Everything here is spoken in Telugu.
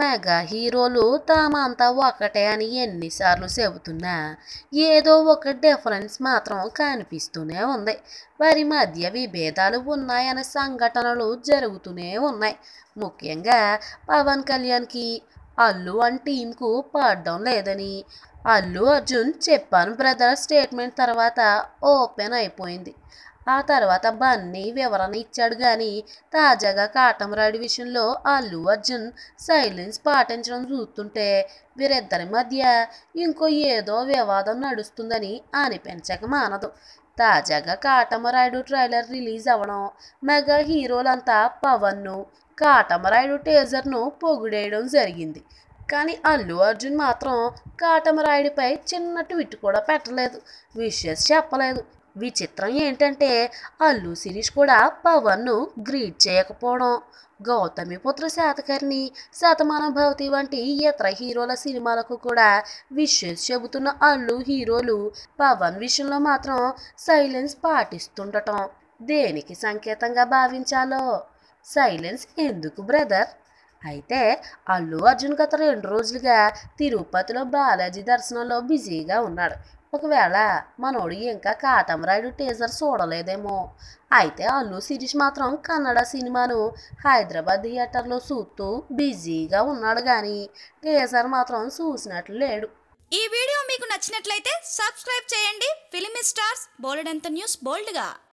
మెగా హీరోలు తామంతా ఒకటే అని ఎన్నిసార్లు చెబుతున్నా ఏదో ఒక డిఫరెన్స్ మాత్రం కనిపిస్తూనే ఉంది వారి మధ్య విభేదాలు ఉన్నాయనే సంఘటనలు జరుగుతూనే ఉన్నాయి ముఖ్యంగా పవన్ కళ్యాణ్కి అల్లు అని టీంకు పాడడం లేదని అల్లు అర్జున్ చెప్పాను బ్రదర్ స్టేట్మెంట్ తర్వాత ఓపెన్ అయిపోయింది ఆ తర్వాత బన్నీ వివరణ ఇచ్చాడు కానీ తాజాగా కాటమరాయుడు విషయంలో అల్లు అర్జున్ సైలెన్స్ పాటించడం చూస్తుంటే వీరిద్దరి మధ్య ఇంకో ఏదో వివాదం నడుస్తుందని అనిపించక మానదు తాజాగా కాటమరాయుడు ట్రైలర్ రిలీజ్ అవ్వడం మెగా హీరోలంతా పవన్ను కాటమరాయుడు టేజర్ను పొగిడేయడం జరిగింది కానీ అల్లు అర్జున్ మాత్రం కాటమరాయుడిపై చిన్న ట్విట్ కూడా పెట్టలేదు విషెస్ చెప్పలేదు విచిత్రం ఏంటంటే అల్లు శిరీష్ కూడా పవన్ను గ్రీట్ చేయకపోవడం గౌతమిపుత్ర శాతకర్ణి శతమాన భవతి వంటి ఇతర హీరోల సినిమాలకు కూడా విషెస్ చెబుతున్న అల్లు హీరోలు పవన్ విషయంలో మాత్రం సైలెన్స్ పాటిస్తుండటం దేనికి సంకేతంగా భావించాలో సైలెన్స్ ఎందుకు బ్రదర్ అయితే అల్లు అర్జున్ గత రెండు రోజులుగా తిరుపతిలో బాలాజీ దర్శనంలో బిజీగా ఉన్నాడు ఒకవేళ మనోడు ఇంకా కాటమరాయుడు టీజర్ చూడలేదేమో అయితే అల్లు శిరీష్ మాత్రం కన్నడ సినిమాను హైదరాబాద్ థియేటర్లో చూస్తూ బిజీగా ఉన్నాడు కానీ టీజర్ మాత్రం చూసినట్లు లేడు ఈ వీడియో మీకు నచ్చినట్లయితే సబ్స్క్రైబ్ చేయండి ఫిలిం స్టార్స్ బోల్డ్ ఎంత న్యూస్ బోల్డ్గా